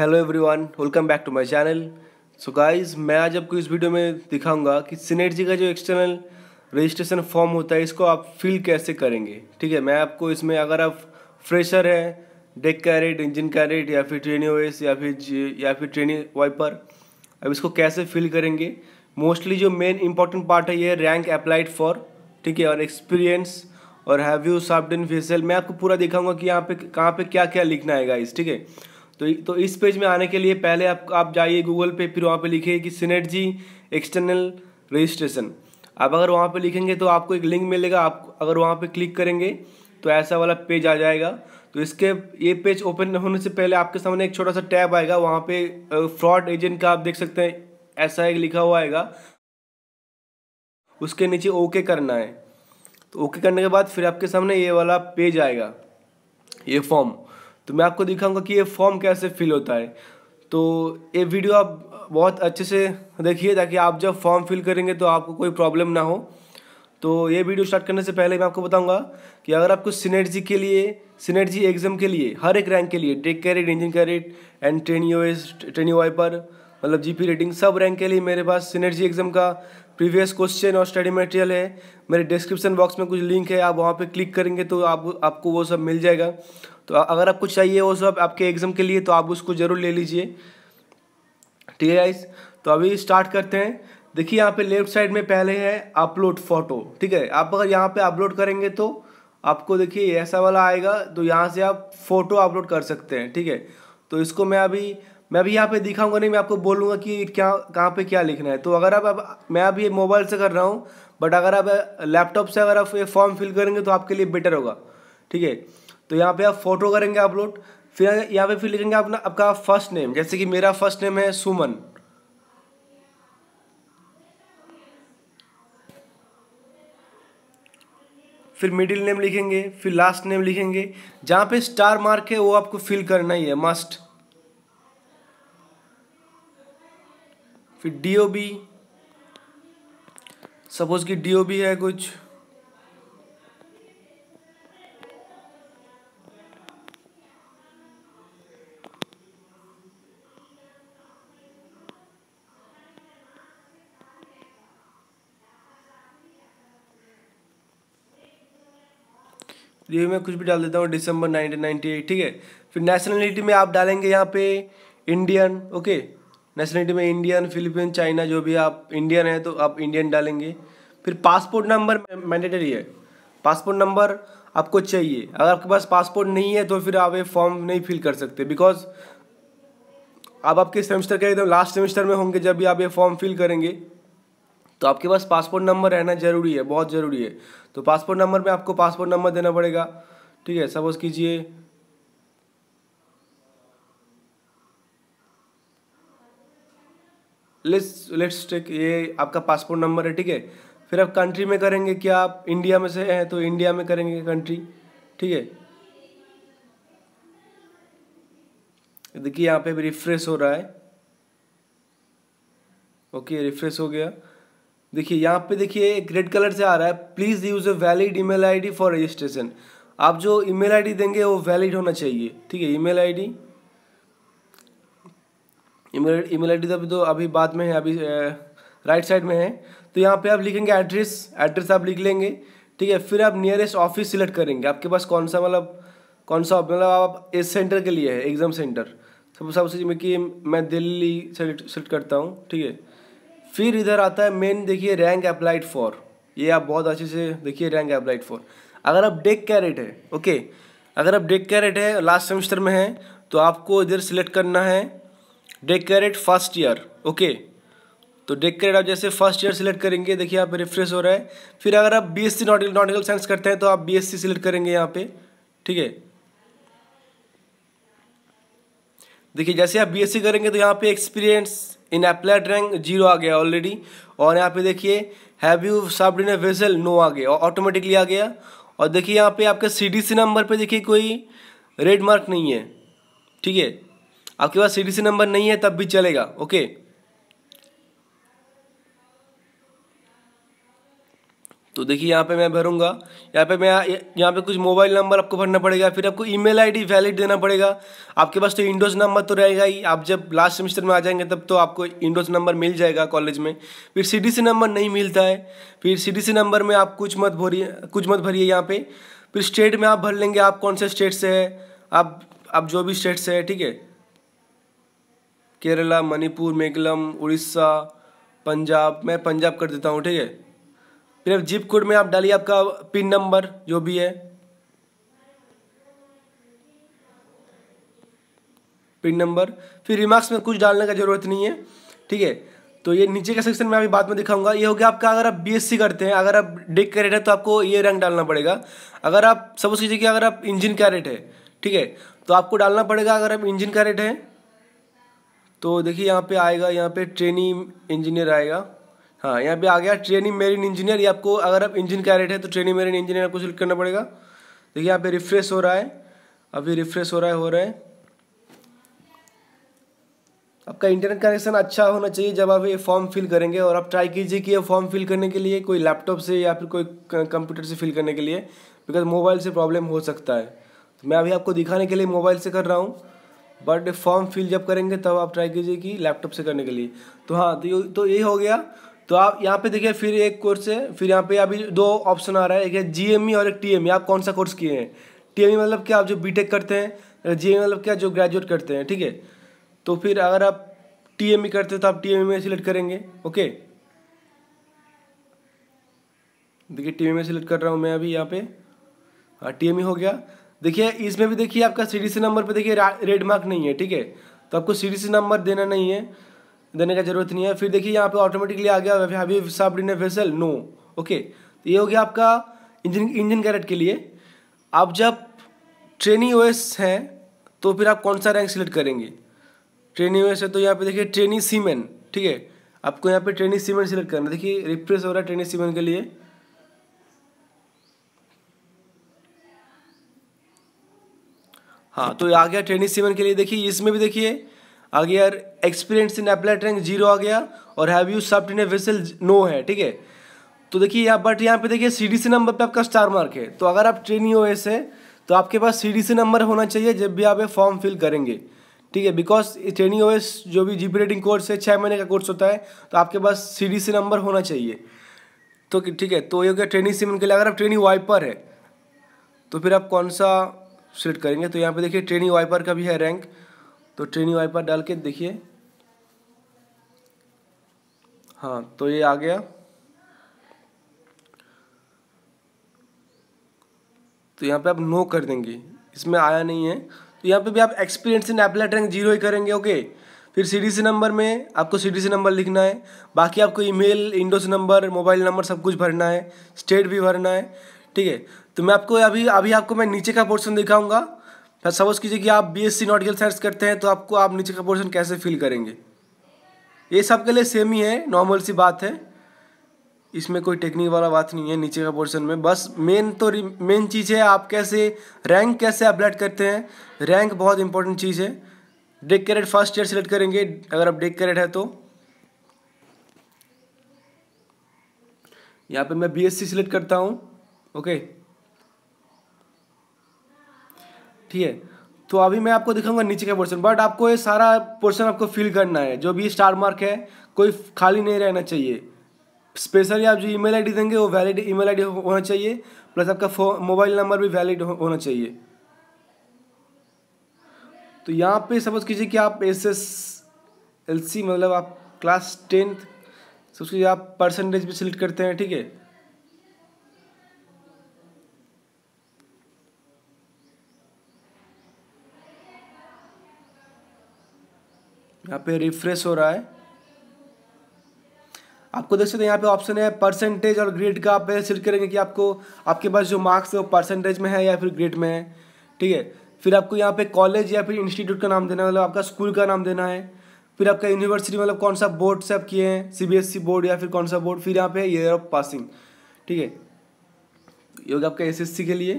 Hello everyone welcome back to my channel so guys मैं आज आपको इस वीडियो में दिखाऊंगा कि सिनेटजी का जो एक्सटर्नल रजिस्ट्रेशन फॉर्म होता है इसको आप फिल कैसे करेंगे ठीक है मैं आपको इसमें अगर आप फ्रेशर हैं डेक कैरेट इंजन कैरेट या फिर ट्रेनिंग ओएस या फिर या फिर ट्रेनिंग वाइपर अब इसको कैसे फिल करेंगे मोस्टली जो मेन इंपॉर्टेंट पार्ट है ये रैंक अप्लाइड फॉर ठीक है और एक्सपीरियंस और हैव यू साब्ड इन फेसल मैं आपको पूरा दिखाऊंगा कि यहाँ पे कहाँ पे क्या क्या लिखना है गाइस ठीक है तो तो इस पेज में आने के लिए पहले आप आप जाइए गूगल पे फिर वहाँ पे लिखिए कि सीनेट जी एक्सटर्नल रजिस्ट्रेशन आप अगर वहाँ पे लिखेंगे तो आपको एक लिंक मिलेगा आप अगर वहाँ पे क्लिक करेंगे तो ऐसा वाला पेज आ जाएगा तो इसके ये पेज ओपन होने से पहले आपके सामने एक छोटा सा टैब आएगा वहाँ पे फ्रॉड एजेंट का आप देख सकते हैं ऐसा एक लिखा हुआ आएगा उसके नीचे ओके करना है तो ओके करने के बाद फिर आपके सामने ये वाला पेज आएगा ये फॉर्म तो मैं आपको दिखाऊंगा कि ये फॉर्म कैसे फिल होता है तो ये वीडियो आप बहुत अच्छे से देखिए ताकि आप जब फॉर्म फिल करेंगे तो आपको कोई प्रॉब्लम ना हो तो ये वीडियो स्टार्ट करने से पहले मैं आपको बताऊंगा कि अगर आपको सिनेटजी के लिए सिनेटजी एग्ज़ाम के लिए हर एक रैंक के लिए deck cadet engine cadet and train U S train U Y पर मतलब जी रेटिंग सब रैंक के लिए मेरे पास सिनेटजी एग्ज़ाम का प्रीवियस क्वेश्चन और स्टडी मटेरियल है मेरे डिस्क्रिप्शन बॉक्स में कुछ लिंक है आप वहाँ पर क्लिक करेंगे तो आप आपको वो सब मिल जाएगा तो अगर आपको चाहिए वो सब आपके एग्ज़ाम के लिए तो आप उसको ज़रूर ले लीजिए ठीक है इस तो अभी स्टार्ट करते हैं देखिए यहाँ पे लेफ्ट साइड में पहले है अपलोड फोटो ठीक है आप अगर यहाँ पे अपलोड करेंगे तो आपको देखिए ऐसा वाला आएगा तो यहाँ से आप फ़ोटो अपलोड कर सकते हैं ठीक है तो इसको मैं अभी मैं अभी यहाँ पे दिखाऊंगा नहीं मैं आपको बोलूँगा कि क्या कहाँ पे क्या लिखना है तो अगर आप, आप मैं अभी मोबाइल से कर रहा हूँ बट अगर आप लैपटॉप से अगर आप ये फॉर्म फिल करेंगे तो आपके लिए बेटर होगा ठीक है तो यहाँ पे आप फोटो करेंगे अपलोड फिर यहाँ पे फिर लिखेंगे अपना आपका फर्स्ट नेम जैसे कि मेरा फर्स्ट नेम है सुमन फिर मिडिल नेम लिखेंगे फिर लास्ट नेम लिखेंगे जहाँ पे स्टार मार्क है वो आपको फिल करना ही है मस्ट फिर डी बी सपोज कि डी है कुछ तो ये मैं कुछ भी डाल देता हूँ दिसंबर एट ठीक है फिर नेशनलिटी में आप डालेंगे यहाँ पे इंडियन ओके नेशनलिटी में इंडियन फिलीपीन चाइना जो भी आप इंडियन है तो आप इंडियन डालेंगे फिर पासपोर्ट नंबर मैंडेटरी है पासपोर्ट नंबर आपको चाहिए अगर आपके पास पासपोर्ट नहीं है तो फिर आप ये फॉर्म नहीं फिल कर सकते बिकॉज आप आपके सेमेस्टर के एकदम लास्ट सेमेस्टर में होंगे जब भी आप ये फॉर्म फिल करेंगे तो आपके पास पासपोर्ट नंबर रहना ज़रूरी है बहुत ज़रूरी है तो पासपोर्ट नंबर में आपको पासपोर्ट नंबर देना पड़ेगा ठीक है सपोज कीजिए लेट्स टेक ये आपका पासपोर्ट नंबर है ठीक है फिर आप कंट्री में करेंगे क्या आप इंडिया में से हैं तो इंडिया में करेंगे कंट्री ठीक है देखिए यहाँ पे भी रिफ्रेश हो रहा है ओके रिफ्रेश हो गया देखिए यहाँ पे देखिए एक रेड कलर से आ रहा है please use a valid email ID for registration आप जो ईमेल आईडी देंगे वो वैलिड होना चाहिए ठीक है email ID email email ID तो अभी तो अभी बाद में है अभी राइट साइड में है तो यहाँ पे आप लिखेंगे एड्रेस एड्रेस आप लिख लेंगे ठीक है फिर आप नियरेस्ट ऑफिस सिलेक्ट करेंगे आपके पास कौन सा मतलब कौन सा मतलब आप इस सेंटर के लिए है एग्ज़ाम सेंटर सब सबसे कि मैं दिल्ली सेलेक्ट करता हूँ ठीक है फिर इधर आता है मेन देखिए रैंक अप्लाइड फॉर ये आप बहुत अच्छे से देखिए रैंक अप्लाइड फॉर अगर आप डेक कैरेट है ओके अगर आप डेक कैरेट है लास्ट सेमेस्टर में है तो आपको इधर सेलेक्ट करना है deck cadet first year okay तो डेक कैरेट आप जैसे फर्स्ट ईयर सेलेक्ट करेंगे देखिए यहाँ रिफ्रेश हो रहा है फिर अगर आप B S C nautical nautical science करते हैं तो आप बी एस सी सिलेक्ट करेंगे यहाँ पे ठीक है देखिए जैसे आप बी एस सी करेंगे तो यहाँ पे experience in applied rank zero आ गया ऑलरेडी और यहाँ पे देखिए have you served in a vessel no आ गया और ऑटोमेटिकली आ गया और देखिए यहाँ पे आपके सी नंबर पे देखिए कोई रेड मार्क नहीं है ठीक है आपके पास सी नंबर नहीं है तब भी चलेगा ओके तो देखिए यहाँ पे मैं भरूंगा यहाँ पे मैं यहाँ पे कुछ मोबाइल नंबर आपको भरना पड़ेगा फिर आपको ईमेल आईडी वैलिड देना पड़ेगा आपके पास तो इंडोज नंबर तो रहेगा ही आप जब लास्ट सेमेस्टर में आ जाएंगे तब तो आपको इंडोज नंबर मिल जाएगा कॉलेज में फिर सी नंबर नहीं मिलता है फिर सी नंबर में आप कुछ मत भरिए कुछ मत भरिए यहाँ पर फिर स्टेट में आप भर लेंगे आप कौन से स्टेट से है आप आप जो भी स्टेट से है ठीक है केरला मणिपुर मेघलम उड़ीसा पंजाब मैं पंजाब कर देता हूँ ठीक है फिर जिप कोड में आप डालिए आपका पिन नंबर जो भी है पिन नंबर फिर रिमार्क्स में कुछ डालने का जरूरत नहीं है ठीक है तो ये नीचे का सेक्शन में अभी बाद में दिखाऊंगा ये हो गया आपका अगर आप बीएससी करते हैं अगर आप डेक कैरेट है तो आपको ये रंग डालना पड़ेगा अगर आप सपोज कीजिए कि अगर आप इंजन कैरेट है ठीक है तो आपको डालना पड़ेगा अगर आप इंजन कैरेट है तो देखिए यहाँ पे आएगा यहाँ पे ट्रेनिंग इंजीनियर आएगा हाँ यहाँ पे आ गया ट्रेनिंग मेरिन इंजीनियर ये आपको अगर आप इंजन का रेट है तो ट्रेनिंग मेरिन इंजीनियर आपको सिलेक्ट करना पड़ेगा देखिए यहाँ पे रिफ्रेश हो रहा है अभी रिफ्रेश हो रहा है हो रहा है आपका इंटरनेट कनेक्शन अच्छा होना चाहिए जब आप ये फॉर्म फिल करेंगे और आप ट्राई कीजिए कि ये फॉर्म फिल करने के लिए कोई लैपटॉप से या फिर कोई कंप्यूटर से फिल करने के लिए बिकॉज मोबाइल से प्रॉब्लम हो सकता है तो मैं अभी आपको दिखाने के लिए मोबाइल से कर रहा हूँ बट फॉर्म फिल जब करेंगे तब आप ट्राई कीजिए कि लैपटॉप से करने के लिए तो हाँ तो, तो ये तो हो गया तो आप यहाँ पे देखिए फिर एक कोर्स है फिर यहाँ पे अभी दो ऑप्शन आ रहा है एक है जीएमई e और एक टीएमई e। आप कौन सा कोर्स किए हैं टीएमई e मतलब क्या आप जो बीटेक करते हैं जीएमई मतलब क्या जो ग्रेजुएट करते हैं ठीक है तो फिर अगर आप टीएमई करते हैं तो आप टीएमई में सिलेक्ट करेंगे ओके देखिए टीएमई में सिलेक्ट कर रहा हूँ मैं अभी यहाँ पे हाँ टीएमई हो गया देखिए इसमें भी देखिए आपका सी नंबर पर देखिए रेड मार्क नहीं है ठीक है तो आपको सी नंबर देना नहीं है देने का जरूरत नहीं है फिर देखिए यहाँ पे ऑटोमेटिकली आ गया हैवी सब वेसल नो ओके तो ये हो गया आपका इंजन इंजन कैरेट के लिए आप जब ट्रेनी ओएस हैं तो फिर आप कौन सा रैंक सिलेक्ट करेंगे ट्रेनी ओएस है तो यहाँ पे देखिए ट्रेनी सीमेन ठीक है आपको यहाँ पे ट्रेनी सीमेंट सिलेक्ट करना देखिए रिफ्रेश हो रहा है ट्रेनी सीमेंट के लिए हाँ तो आ गया ट्रेनी सीमेंट के लिए देखिए इसमें भी देखिए अगर यार experience in applied rank zero आ गया और have you served in a vessel no है ठीक है तो देखिए यहाँ बट यहाँ पे देखिए सी डी सी नंबर पे आपका स्टार मार्क है तो अगर आप ट्रेनिंग ओ एस है तो आपके पास सी डी सी नंबर होना चाहिए जब भी आप ये फॉर्म फिल करेंगे ठीक है बिकॉज ट्रेनिंग ओएस जो भी जीपी रेटिंग कोर्स है छः महीने का कोर्स होता है तो आपके पास सी डी सी नंबर होना चाहिए तो ठीक है तो ये हो गया ट्रेनिंग सिम के लिए अगर आप ट्रेनिंग वाइपर है तो फिर आप कौन सा सिलेक्ट करेंगे तो यहाँ पे देखिए ट्रेनिंग वाइपर का भी है रैंक तो ट्रेनिंग वाइपर डाल के देखिए हाँ तो ये आ गया तो यहाँ पे आप नो कर देंगे इसमें आया नहीं है तो यहाँ पे भी आप experience in applied rank zero ही करेंगे ओके फिर सी सी नंबर में आपको सी सी नंबर लिखना है बाकी आपको email INDOS number mobile number सब कुछ भरना है स्टेट भी भरना है ठीक है तो मैं आपको अभी अभी आपको मैं नीचे का पोर्शन दिखाऊंगा ना सपोज कीजिए कि आप B S C nautical science करते हैं तो आपको आप नीचे का पोर्शन कैसे फील करेंगे ये सब के लिए सेम ही है नॉर्मल सी बात है इसमें कोई टेक्निक वाला बात नहीं है नीचे का पोर्शन में बस मेन तो मेन चीज़ है आप कैसे रैंक कैसे अपलेट करते हैं रैंक बहुत इंपॉर्टेंट चीज़ है deck cadet first year select करेंगे अगर आप डेक कैरेट है तो यहाँ पे मैं बी एस सी सिलेक्ट करता हूँ ओके okay. ठीक है तो अभी मैं आपको दिखाऊंगा नीचे का पोर्शन बट आपको ये सारा पोर्शन आपको फिल करना है जो भी स्टार मार्क है कोई खाली नहीं रहना चाहिए स्पेशली आप जो ईमेल आईडी देंगे वो वैलिड ईमेल आईडी होना चाहिए प्लस आपका मोबाइल नंबर भी वैलिड हो, होना चाहिए तो यहाँ पे सपोज कीजिए कि आप एस एस एल सी मतलब आप क्लास टेंथ सोच कीजिए आप परसेंटेज भी सिलेक्ट करते हैं ठीक है यहाँ पे रिफ्रेश हो रहा है आपको देख सकते हैं यहाँ पे ऑप्शन है परसेंटेज और ग्रेड का आप सिलेक्ट करेंगे कि आपको आपके पास जो मार्क्स है वो परसेंटेज में है या फिर ग्रेड में है ठीक है फिर आपको यहाँ पे कॉलेज या फिर इंस्टीट्यूट का नाम देना है मतलब आपका स्कूल का नाम देना है फिर आपका यूनिवर्सिटी मतलब कौन सा बोर्ड से आप किए हैं सीबीएसई बोर्ड e या फिर कौन सा बोर्ड फिर यहाँ पे ईयर ऑफ पासिंग ठीक है योग आपका एसएससी के लिए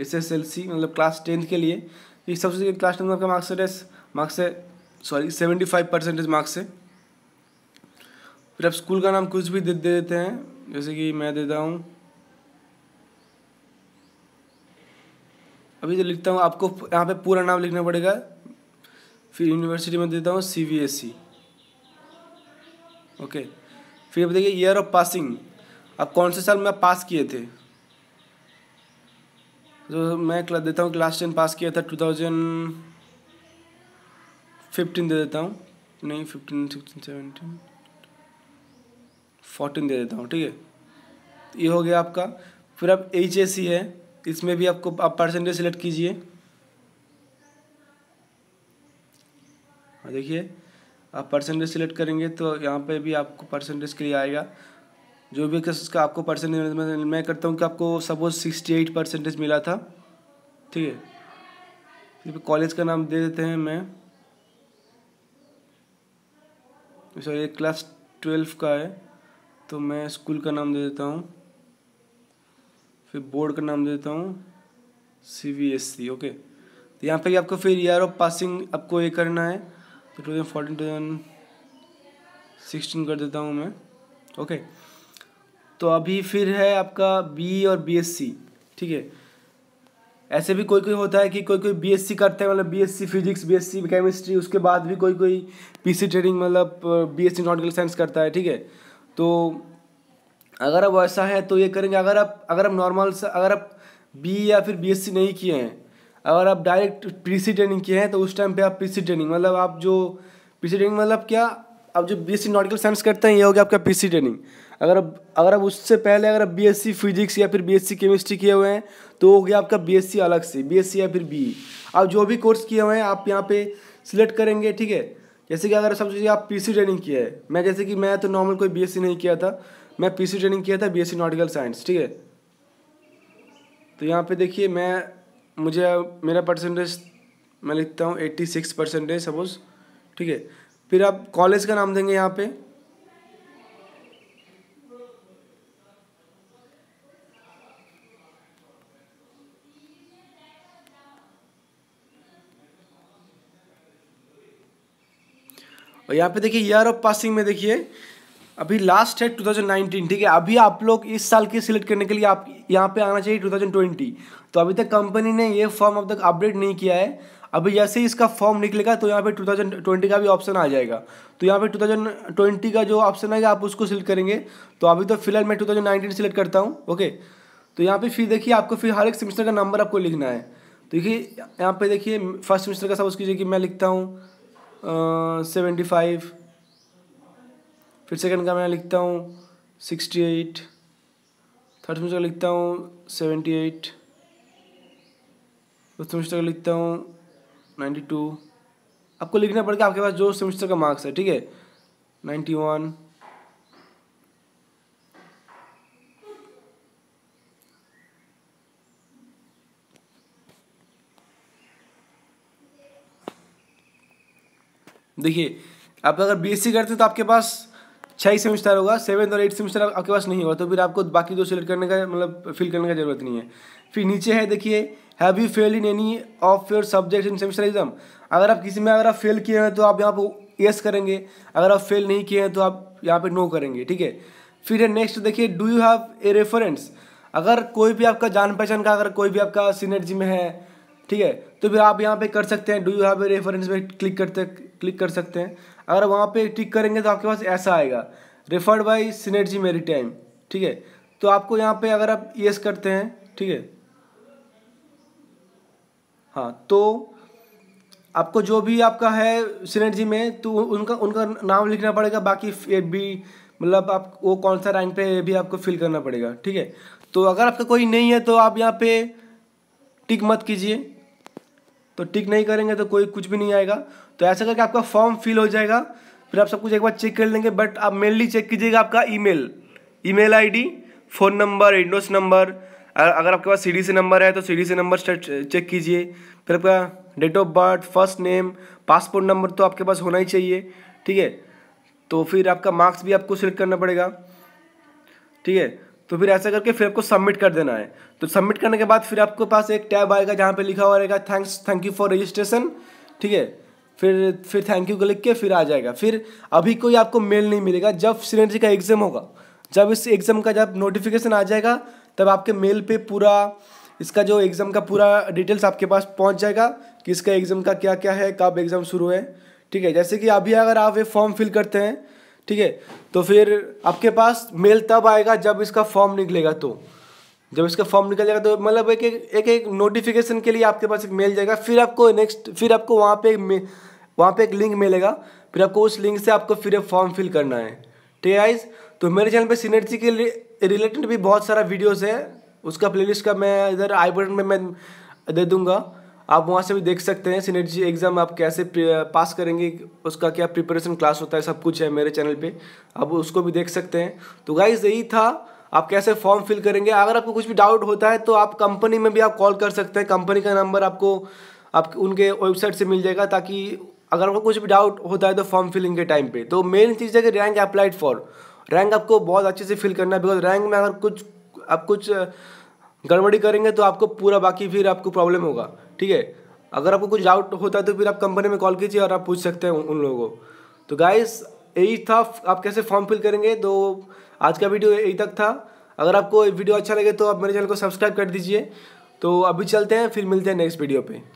एसएसएलसी मतलब क्लास टेंथ के लिए सबसे क्लास टेंथ में आपका मार्क्स मार्क्स से sorry seventy five percentage marks से फिर आप स्कूल का नाम कुछ भी दे देते हैं जैसे कि मैं देता हूँ अभी जो लिखता हूँ आपको यहाँ पे पूरा नाम लिखना पड़ेगा फिर यूनिवर्सिटी में देता हूँ C B S E okay फिर अब देखिए ईयर ऑफ पासिंग आप कौन से साल में पास किए थे जो मैं देता हूँ क्लास टेन पास किया था टू थाउजेंड फिफ्टीन दे देता हूँ नहीं फिफ्टीन सिक्सटीन सेवनटीन फोर्टीन दे देता हूँ ठीक है ये हो गया आपका फिर आप एच ए सी है इसमें भी आपको आप परसेंटेज सेलेक्ट कीजिए हाँ देखिए आप परसेंटेज सेलेक्ट करेंगे तो यहाँ पे भी आपको परसेंटेज के लिए आएगा जो भी उसका आपको परसेंटेज मैं करता हूँ कि आपको सपोज सिक्सटी एट परसेंटेज मिला था ठीक है कॉलेज का नाम दे देते हैं मैं सर ये क्लास ट्वेल्व का है तो मैं स्कूल का नाम दे देता हूँ फिर बोर्ड का नाम दे देता हूँ C B S C okay तो यहाँ पे आपको फिर ईयर ऑफ पासिंग आपको ये करना है तो two thousand fourteen two thousand sixteen कर देता हूँ मैं ओके तो अभी फिर है आपका बी और बी एस सी ठीक है ऐसे भी कोई कोई होता है कि कोई कोई बीएससी करते हैं मतलब बीएससी फिजिक्स बीएससी केमिस्ट्री उसके बाद भी कोई कोई पीसी ट्रेडिंग मतलब बीएससी नॉटिकल साइंस करता है ठीक है तो अगर आप ऐसा है तो ये करेंगे अगर आप अगर आप नॉर्मल से अगर आप बी या फिर बीएससी नहीं किए हैं अगर आप डायरेक्ट पीसी ट्रेनिंग किए हैं तो उस टाइम पे आप पीसी ट्रेनिंग मतलब आप जो पीसी ट्रेनिंग मतलब क्या आप जो बीएससी नॉटिकल साइंस करते हैं ये हो गया आपका पीसी ट्रेनिंग अगर अब अगर अब उससे पहले अगर आप बीएससी फिजिक्स या फिर बीएससी केमिस्ट्री किए हुए हैं तो हो गया आपका बीएससी अलग से बीएससी या फिर बी आप जो भी कोर्स किए हुए हैं आप यहाँ पे सिलेक्ट करेंगे ठीक है जैसे कि अगर सब चीज़ें आप पीसी ट्रेनिंग किया है मैं जैसे कि मैं तो नॉर्मल कोई बीएससी नहीं किया था मैं पीसी ट्रेनिंग किया था बीएससी नॉटिकल साइंस ठीक है तो यहाँ पे देखिए मैं मुझे मेरा परसेंटेज मैं लिखता हूँ एट्टी सिक्स परसेंटेज सपोज ठीक है फिर आप कॉलेज का नाम देंगे यहाँ पे और यहाँ पे देखिए ईयर ऑफ पासिंग में देखिए अभी लास्ट है 2019 ठीक है अभी आप लोग इस साल की सिलेक्ट करने के लिए आप यहाँ पे आना चाहिए 2020 तो अभी तक कंपनी ने ये फॉर्म अब तक अपडेट नहीं किया है अभी जैसे ही इसका फॉर्म निकलेगा तो यहाँ पे 2020 का भी ऑप्शन आ जाएगा तो यहाँ पे 2020 का जो ऑप्शन आएगा आप उसको सिलेक्ट करेंगे तो अभी तो फिलहाल मैं टू सेलेक्ट करता हूँ ओके तो यहाँ पे फिर देखिए आपको फिर हर एक सेमेस्टर का नंबर आपको लिखना है तो देखिए यहाँ पे देखिए फर्स्ट सेमेस्टर का सब कीजिए कि मैं लिखता हूँ सेवेंटी फाइव फिर सेकंड का मैं लिखता हूँ सिक्सटी एट थर्ड सेमेस्टर का लिखता हूँ सेवेंटी एट फोर्थ सेमेस्टर का लिखता हूँ नाइन्टी टू आपको लिखना पड़ेगा आपके पास जो सेमेस्टर का मार्क्स है ठीक है नाइन्टी वन देखिए आप अगर बीएससी करते तो आपके पास छः ही सेमेस्टर होगा सेवन और एट सेमेस्टर आपके पास नहीं होगा तो फिर आपको बाकी दो सिलेक्ट करने का मतलब फिल करने का जरूरत नहीं है फिर नीचे है देखिए have you fail in any of your subject in semester exam अगर आप किसी में अगर आप फेल किए हैं तो आप यहाँ पर येस करेंगे अगर आप फेल नहीं किए हैं तो आप यहाँ पर नो करेंगे ठीक है फिर नेक्स्ट देखिए do you have a reference अगर कोई भी आपका जान पहचान का अगर कोई भी आपका सीनियर जी में है ठीक है तो फिर आप यहाँ पे कर सकते हैं do you have a reference पे क्लिक करते क्लिक कर सकते हैं अगर वहाँ पे टिक करेंगे तो आपके पास ऐसा आएगा रेफर्ड बाई सिनेटजी मेरी टाइम ठीक है तो आपको यहाँ पे अगर आप येस करते हैं ठीक है हाँ तो आपको जो भी आपका है सिनेटजी में तो उनका उनका नाम लिखना पड़ेगा बाकी भी मतलब आप वो कौन सा रैंक पे भी आपको फिल करना पड़ेगा ठीक है तो अगर आपका कोई नहीं है तो आप यहाँ पे टिक मत कीजिए तो टिक नहीं करेंगे तो कोई कुछ भी नहीं आएगा तो ऐसा करके आपका फॉर्म फिल हो जाएगा फिर आप सब कुछ एक बार चेक कर लेंगे बट आप मेनली चेक कीजिएगा आपका email email ID phone number windows number अगर आपके पास सी से नंबर है तो सी से नंबर चेक कीजिए फिर आपका date of birth first name passport number तो आपके पास होना ही चाहिए ठीक है तो फिर आपका मार्क्स भी आपको सिलेक्ट करना पड़ेगा ठीक है तो फिर ऐसा करके फिर आपको सबमिट कर देना है तो सबमिट करने के बाद फिर आपके पास एक टैब आएगा जहाँ पे लिखा हुआ रहेगा thanks thank you for registration ठीक है फिर फिर थैंक यू लिख के फिर आ जाएगा फिर अभी कोई आपको मेल नहीं मिलेगा जब सिलेंडर का एग्ज़ाम होगा जब इस एग्ज़ाम का जब नोटिफिकेशन आ जाएगा तब आपके मेल पे पूरा इसका जो एग्ज़ाम का पूरा डिटेल्स आपके पास पहुंच जाएगा कि इसका एग्ज़ाम का क्या क्या है कब एग्ज़ाम शुरू है ठीक है जैसे कि अभी अगर आप ये फॉर्म फिल करते हैं ठीक है तो फिर आपके पास मेल तब आएगा जब इसका फॉर्म निकलेगा तो जब इसका फॉर्म निकल जाएगा तो मतलब एक एक एक नोटिफिकेशन के लिए आपके पास एक मेल जाएगा फिर आपको नेक्स्ट फिर आपको वहाँ पे एक वहाँ पे एक लिंक मिलेगा फिर आपको उस लिंक से आपको फिर फॉर्म फिल करना है ठीक है आइज तो मेरे चैनल पे सीनर्जी के रिलेटेड भी बहुत सारा वीडियोज़ है उसका प्ले का मैं इधर आई बटन में मैं दे दूँगा आप वहाँ से भी देख सकते हैं सिनेटजी एग्ज़ाम आप कैसे पास करेंगे उसका क्या प्रिपरेशन क्लास होता है सब कुछ है मेरे चैनल पे आप उसको भी देख सकते हैं तो गाइज यही था आप कैसे फॉर्म फिल करेंगे अगर आपको कुछ भी डाउट होता है तो आप कंपनी में भी आप कॉल कर सकते हैं कंपनी का नंबर आपको आप उनके वेबसाइट से मिल जाएगा ताकि अगर आपको कुछ भी डाउट होता है तो फॉर्म फिलिंग के टाइम पे तो मेन चीज़ है कि रैंक अप्लाइड फॉर रैंक आपको बहुत अच्छे से फिल करना है बिकॉज रैंक में अगर कुछ आप कुछ गड़बड़ी करेंगे तो आपको पूरा बाकी फिर आपको प्रॉब्लम होगा ठीक है अगर आपको कुछ डाउट होता है तो फिर आप कंपनी में कॉल कीजिए और आप पूछ सकते हैं उन लोगों को तो गाइस यही था आप कैसे फॉर्म फिल करेंगे तो आज का वीडियो यही तक था अगर आपको वीडियो अच्छा लगे तो आप मेरे चैनल को सब्सक्राइब कर दीजिए तो अभी चलते हैं फिर मिलते हैं नेक्स्ट वीडियो पर